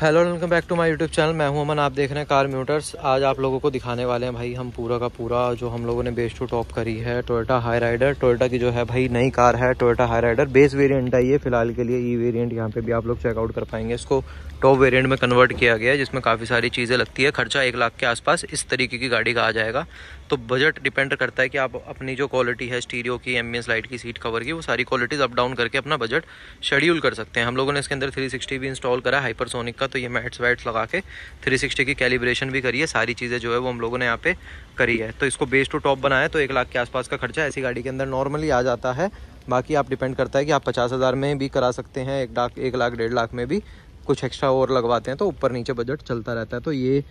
hello welcome back to my YouTube channel मैं हूं अमन आप देख रहे हैं कार म्यूटर्स आज आप लोगों को दिखाने वाले हैं भाई हम पूरा का पूरा जो हम लोगों ने बेस टू टॉप करी है टोयोटा हाई राइडर टोयोटा की जो है भाई नई कार है टोयोटा हाई राइडर बेस वेरिएंट है ये फिलहाल के लिए ई e वेरियंट यहाँ पे भी आप लोग चेकआउट कर पाएंगे इसको टॉप वेरियंट में कन्वर्ट किया गया है जिसमें काफ़ी सारी चीज़ें लगती है खर्चा एक लाख के आसपास इस तरीके की गाड़ी का आ जाएगा तो बजट डिपेंड करता है कि आप अपनी जो क्वालिटी है स्टीरियो की एमबीएस लाइट की सीट कवर की वो सारी क्वालिटीज़ अप डाउन करके अपना बजट शेड्यूल कर सकते हैं हम लोगों ने इसके अंदर 360 भी इंस्टॉल करा हाइपरसोनिक का तो ये मैट्स वैट्स लगा के 360 की कैलिब्रेशन भी करी है सारी चीज़ें जो है वो हम लोगों ने यहाँ पे करी है तो इसको बेस टू टॉप बनाया तो एक लाख के आसपास का खर्चा ऐसी गाड़ी के अंदर नॉर्मली आ जाता है बाकी आप डिपेंड करता है कि आप पचास हज़ार में भी करा सकते हैं एक लाख एक लाख डेढ़ लाख में भी कुछ एक्स्ट्रा और लगवाते हैं तो ऊपर नीचे बजट चलता रहता है तो ये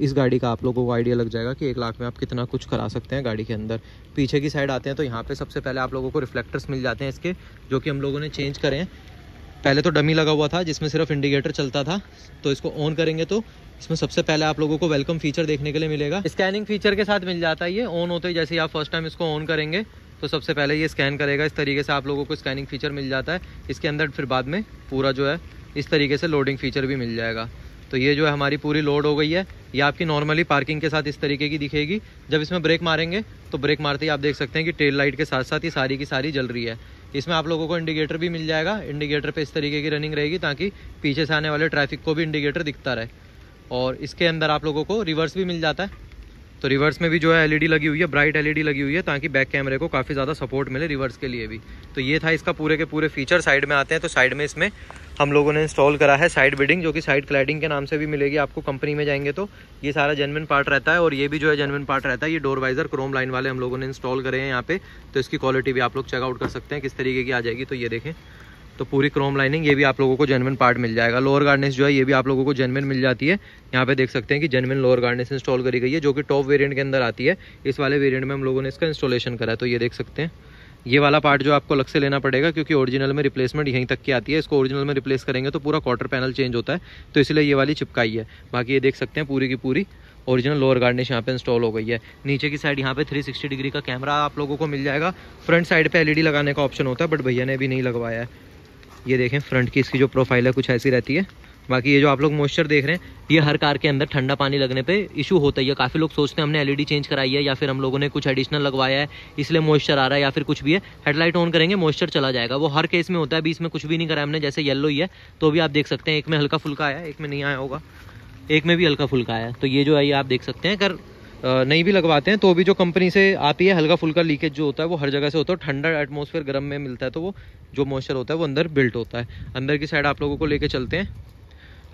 इस गाड़ी का आप लोगों को आइडिया लग जाएगा कि एक लाख में आप कितना कुछ करा सकते हैं गाड़ी के अंदर पीछे की साइड आते हैं तो यहाँ पे सबसे पहले आप लोगों को रिफ्लेक्टर्स मिल जाते हैं इसके जो कि हम लोगों ने चेंज करे हैं पहले तो डमी लगा हुआ था जिसमें सिर्फ इंडिकेटर चलता था तो इसको ऑन करेंगे तो इसमें सबसे पहले आप लोगों को वेलकम फीचर देखने के लिए मिलेगा स्कैनिंग फीचर के साथ मिल जाता है ये ऑन होते ही जैसे आप फर्स्ट टाइम इसको ऑन करेंगे तो सबसे पहले ये स्कैन करेगा इस तरीके से आप लोगों को स्कैनिंग फीचर मिल जाता है इसके अंदर फिर बाद में पूरा जो है इस तरीके से लोडिंग फीचर भी मिल जाएगा तो ये जो है हमारी पूरी लोड हो गई है ये आपकी नॉर्मली पार्किंग के साथ इस तरीके की दिखेगी जब इसमें ब्रेक मारेंगे तो ब्रेक मारते ही आप देख सकते हैं कि टेल लाइट के साथ साथ ये सारी की सारी जल रही है इसमें आप लोगों को इंडिकेटर भी मिल जाएगा इंडिकेटर पे इस तरीके की रनिंग रहेगी ताकि पीछे से आने वाले ट्रैफिक को भी इंडिकेटर दिखता रहे और इसके अंदर आप लोगों को रिवर्स भी मिल जाता है तो रिवर्स में भी जो है एलईडी लगी हुई है ब्राइट एलईडी लगी हुई है ताकि बैक कैमरे को काफ़ी ज़्यादा सपोर्ट मिले रिवर्स के लिए भी तो ये था इसका पूरे के पूरे फीचर साइड में आते हैं तो साइड में इसमें हम लोगों ने इंस्टॉल करा है साइड बिडिंग जो कि साइड क्लाइडिंग के नाम से भी मिलेगी आपको कंपनी में जाएंगे तो ये सारा जेनविन पार्ट रहता है और ये भी जो है जेनविन पार्ट रहता है ये डोर वाइजर क्रोम लाइन वाले हम लोगों ने इंस्टॉल करे हैं यहाँ पे तो इसकी क्वालिटी भी आप लोग चेकआउट कर सकते हैं किस तरीके की आ जाएगी तो ये देखें तो पूरी क्रोम लाइनिंग ये भी आप लोगों को जेनविन पार्ट मिल जाएगा लोअर गार्डनेस जो है ये भी आप लोगों को जेनविन मिल जाती है यहाँ पे देख सकते हैं कि जेनविन लोअर गार्डनेस इंस्टॉल करी गई है जो कि टॉप वेरिएंट के अंदर आती है इस वाले वेरिएंट में हम लोगों ने इसका इंस्टॉलेशन करा है तो ये देख सकते हैं ये वाला पार्ट जो आपको अलग से लेना पड़ेगा क्योंकि ओरिजिनल में रिप्लेसमेंट यहीं तक की आती है इसको ओरिजिनल में रिप्लेस करेंगे तो पूरा क्वार्टर पैनल चेंज होता है तो इसलिए ये वाली चिपकाई है बाकी ये देख सकते हैं पूरी की पूरी ओरिजिनल लोअर गार्डनेस यहाँ पे इंस्टॉल हो गई है नीचे की साइड यहाँ पे 360 डिग्री का कैमरा आप लोगों को मिल जाएगा फ्रंट साइड पे एलईडी लगाने का ऑप्शन होता है बट भैया ने भी नहीं लगवाया है ये देखें फ्रंट की इसकी जो प्रोफाइल है कुछ ऐसी रहती है बाकी ये जो आप लोग मॉइस्चर देख रहे हैं ये हर कार के अंदर ठंडा पानी लगने पे इशू होता ही है काफ़ी लोग सोचते हैं हमने एलईडी चेंज कराई है या फिर हम लोगों ने कुछ एडिशनल लगवाया है इसलिए मॉइस्चर आ रहा है या फिर कुछ भी है हेडलाइट ऑन करेंगे मॉइस्चर चला जाएगा वो हर केस में होता है अभी इसमें कुछ भी नहीं करा हमने जैसे येलो ही है तो भी आप देख सकते हैं एक में हल्का फुल्का आया एक में नहीं आया होगा एक में भी हल्का फुल्का आया तो ये जो है ये आप देख सकते हैं अगर नहीं भी लगवाते हैं तो भी जो कंपनी से आती है हल्का फुल्का लीकेज जो होता है वो हर जगह से होता है ठंडा एटमोसफेयर गर्म में मिलता है तो वो जो मॉइस्चर होता है वो अंदर बिल्ट होता है अंदर की साइड आप लोगों को लेके चलते हैं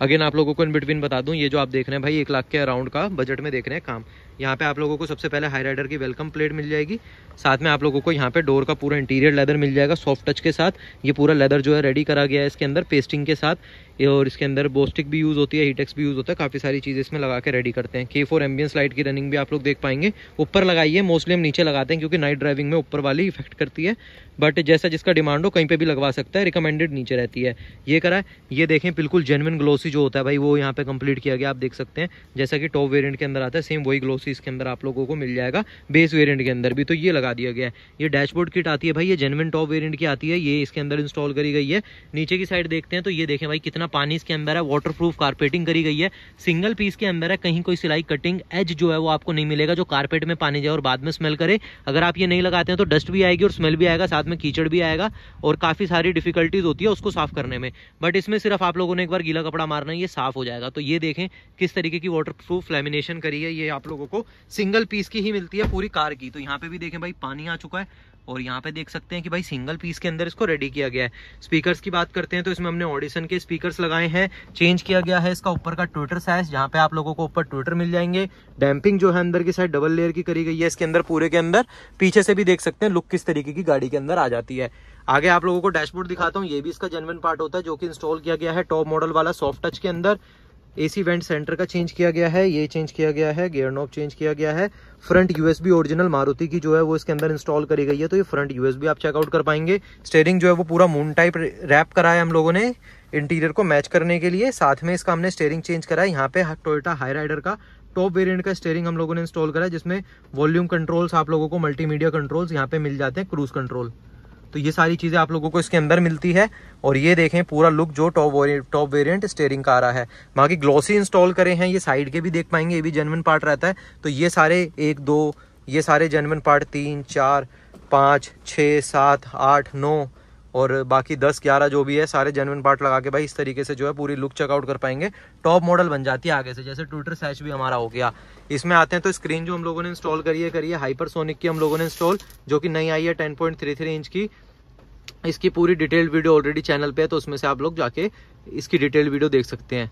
अगेन आप लोगों को इन बिटवीन बता दूं ये जो आप देख रहे हैं भाई एक लाख के अराउंड का बजट में देख रहे हैं काम यहाँ पे आप लोगों को सबसे पहले हाई राइडर की वेलकम प्लेट मिल जाएगी साथ में आप लोगों को यहाँ पे डोर का पूरा इंटीरियर लेदर मिल जाएगा सॉफ्ट टच के साथ ये पूरा लेदर जो है रेडी करा गया है इसके अंदर पेस्टिंग के साथ और इसके अंदर बोस्टिक भी यूज़ होती है हीटेक्स भी यूज़ होता है काफ़ी सारी चीज़ें इसमें लगा के रेडी करते हैं के फोर एम्बियंस लाइट की रनिंग भी आप लोग देख पाएंगे ऊपर लगाइए मोस्टली हम नीचे लगाते हैं क्योंकि नाइट ड्राइविंग में ऊपर वाली इफेक्ट करती है बट जैसा जिसका डिमांड हो कहीं पर भी लगवा सकता है रिकमेंडेड नीचे रहती है ये करा ये देखें बिल्कुल जेनविन ग्लोसी जो होता है भाई वो यहाँ पे कंप्लीट किया गया आप देख सकते हैं जैसा कि टॉप वेरियंट के अंदर आता है सेम वही ग्लोसी सीरीज़ के अंदर आप लोगों को मिल जाएगा बेस वेरिएंट के अंदर भी तो ये लगा दिया गया है ये डैशबोर्ड किट आती है भाई ये जेनविन टॉप वेरिएंट की आती है ये इसके अंदर इंस्टॉल करी गई है नीचे की साइड देखते हैं तो ये देखें भाई कितना पानी इसके अंदर है वाटर प्रूफ कारपेटिंग करी गई है सिंगल पीस के अंदर है कहीं कोई सिलाई कटिंग एज जो है वो आपको नहीं मिलेगा जो कारपेट में पानी जाए और बाद में स्मेल करे अगर आप ये नहीं लगाते हैं तो डस्ट भी आएगी और स्मेल भी आएगा साथ में कीचड़ भी आएगा और काफ़ी सारी डिफिकल्टीज होती है उसको साफ करने में बट इसमें सिर्फ आप लोगों ने एक बार गीला कपड़ा मारना है ये साफ हो जाएगा तो ये देखें किस तरीके की वाटर प्रूफ लेमिनेशन करी है ये आप लोगों को आपको सिंगल पीस की ही मिलती है पूरी कार की तो यहाँ पे भी देखें भाई पानी आ चुका है और यहाँ पे देख सकते हैं कि भाई सिंगल पीस के अंदर इसको रेडी किया गया है स्पीकर्स की बात करते हैं तो इसमें हमने ऑडिशन के स्पीकर्स लगाए हैं चेंज किया गया है इसका ऊपर का ट्विटर साइज जहाँ पे आप लोगों को ऊपर ट्विटर मिल जाएंगे डैम्पिंग जो है अंदर की साइड डबल लेयर की करी गई है इसके अंदर पूरे के अंदर पीछे से भी देख सकते हैं लुक किस तरीके की गाड़ी के अंदर आ जाती है आगे आप लोगों को डैशबोर्ड दिखाता हूँ ये भी इसका जेनवन पार्ट होता है जो कि इंस्टॉल किया गया है टॉप मॉडल वाला सॉफ्ट टच के अंदर एसी वेंट सेंटर का चेंज किया गया है ये चेंज किया गया है गेयर नॉब चेंज किया गया है फ्रंट यूएसबी ओरिजिनल मारुति की जो है वो इसके अंदर इंस्टॉल करी गई है तो ये फ्रंट यूएसबी आप चेकआउट कर पाएंगे स्टेयरिंग जो है वो पूरा मून टाइप रैप कराया हम लोगों ने इंटीरियर को मैच करने के लिए साथ में इसका हमने स्टेयरिंग चेंज करा है यहाँ पे टोयोटा हाई राइडर का टॉप वेरिएंट का स्टेयरिंग हम लोगों ने इंस्टॉल करा है जिसमें वॉल्यूम कंट्रोल्स आप लोगों को मल्टीमीडिया कंट्रोल्स यहाँ पे मिल जाते हैं क्रूज कंट्रोल तो ये सारी चीज़ें आप लोगों को इसके अंदर मिलती है और ये देखें पूरा लुक जो टॉप टॉप वेरिएंट स्टेयरिंग का आ रहा है बाकी ग्लॉसी इंस्टॉल करे हैं ये साइड के भी देख पाएंगे ये भी जेनवन पार्ट रहता है तो ये सारे एक दो ये सारे जेनवन पार्ट तीन चार पाँच छः सात आठ नौ और बाकी दस ग्यारह जो भी है सारे जेनविन पार्ट लगा के भाई इस तरीके से जो है पूरी लुक चेकआउट कर पाएंगे टॉप मॉडल बन जाती है आगे से जैसे ट्विटर सैच भी हमारा हो गया इसमें आते हैं तो स्क्रीन जो हम लोगों ने इंस्टॉल करी है करी है हाइपरसोनिक की हम लोगों ने इंस्टॉल जो कि नई आई है ten point three three inch की इसकी पूरी डिटेल्ड वीडियो ऑलरेडी चैनल पर है तो उसमें से आप लोग जाके इसकी डिटेल्ड वीडियो देख सकते हैं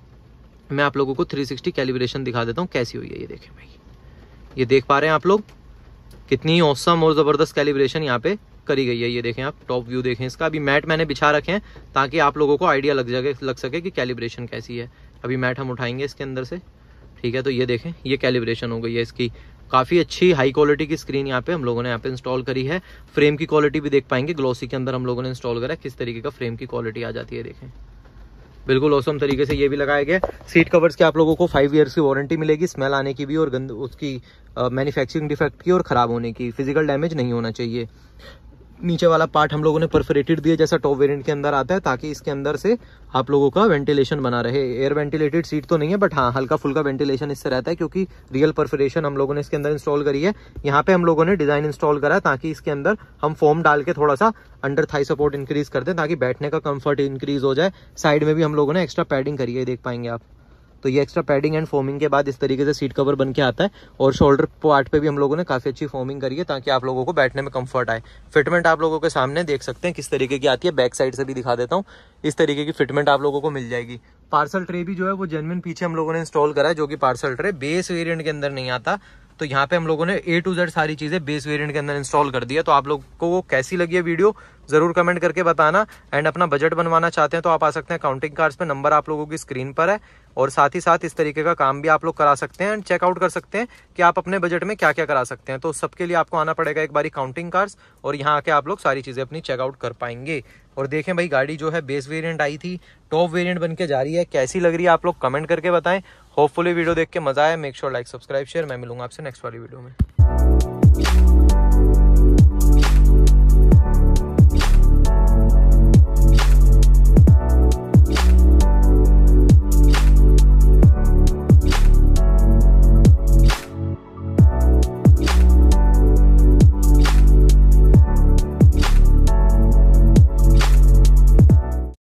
मैं आप लोगों को 360 कैलिब्रेशन दिखा देता हूँ कैसी हुई है ये देखें भाई ये देख पा रहे हैं आप लोग कितनी औसम और ज़बरदस्त कैलिब्रेशन यहाँ पे करी गई है ये देखें आप टॉप व्यू देखें इसका अभी मैट मैंने बिछा रखे हैं ताकि आप लोगों को आइडिया लग जाए लग सके कि कैलिब्रेशन कैसी है अभी मैट हम उठाएंगे इसके अंदर से ठीक है तो ये देखें ये कैलिब्रेशन हो गई है इसकी काफ़ी अच्छी हाई क्वालिटी की स्क्रीन यहाँ पे हम लोगों ने यहाँ पे इंस्टॉल करी है फ्रेम की क्वालिटी भी देख पाएंगे ग्लोसी के अंदर हम लोगों ने इंस्टॉल करा है किस तरीके का फ्रेम की क्वालिटी आ जाती है देखें बिल्कुल औसम तरीके से ये भी लगाया गया सीट कवर्स के आप लोगों को फाइव ईयर्स की वारंटी मिलेगी स्मेल आने की भी और गंद उसकी मैन्युफैक्चरिंग डिफेक्ट की और ख़राब होने की फिजिकल डैमेज नहीं होना चाहिए नीचे वाला पार्ट हम लोगों ने परफरेटेड दिया जैसा टॉप वेरिएंट के अंदर आता है ताकि इसके अंदर से आप लोगों का वेंटिलेशन बना रहे एयर वेंटिलेटेड सीट तो नहीं है बट हाँ हल्का फुल्का वेंटिलेशन इससे रहता है क्योंकि रियल परफरेशन हम लोगों ने इसके अंदर इंस्टॉल करी है यहाँ पे हम लोगों ने डिजाइन इंस्टॉल करा ताकि इसके अंदर हम फॉर्म डाल के थोड़ा सा अंडर थाई सपोर्ट इंक्रीज कर दे ताकि बैठने का कंफर्ट इंक्रीज हो जाए साइड में भी हम लोगों ने एक्स्ट्रा पैडिंग करी है देख पाएंगे आप तो ये एक्स्ट्रा पैडिंग एंड फोमिंग के बाद इस तरीके से सीट कवर बन के आता है और शोल्डर पार्ट पे भी हम लोगों ने काफ़ी अच्छी फोमिंग करी है ताकि आप लोगों को बैठने में कंफर्ट आए फिटमेंट आप लोगों के सामने देख सकते हैं किस तरीके की आती है बैक साइड से भी दिखा देता हूँ इस तरीके की फिटमेंट आप लोगों को मिल जाएगी पार्सल ट्रे भी जो है वो जेनविन पीछे हम लोगों ने इंस्टॉल करा है जो कि पार्सल ट्रे बेस वेरियंट के अंदर नहीं आता तो यहाँ पे हम लोगों ने ए टू जेड सारी चीज़ें बेस वेरिएंट के अंदर इंस्टॉल कर दिया तो आप लोग को कैसी लगी है वीडियो ज़रूर कमेंट करके बताना एंड अपना बजट बनवाना चाहते हैं तो आप आ सकते हैं काउंटिंग कार्ड्स पे नंबर आप लोगों की स्क्रीन पर है और साथ ही साथ इस तरीके का काम भी आप लोग करा सकते हैं एंड चेकआउट कर सकते हैं कि आप अपने बजट में क्या क्या करा सकते हैं तो सबके लिए आपको आना पड़ेगा एक बार काउंटिंग कार्ड्स और यहाँ आके आप लोग सारी चीज़ें अपनी चेकआउट कर पाएंगे और देखें भाई गाड़ी जो है बेस वेरियंट आई थी टॉप वेरियंट बन के जा रही है कैसी लग रही है आप लोग कमेंट करके बताएं होपफुली वीडियो देख के मजा आया make sure like subscribe share मैं मिलूंगा आपसे नेक्स्ट वाली वीडियो में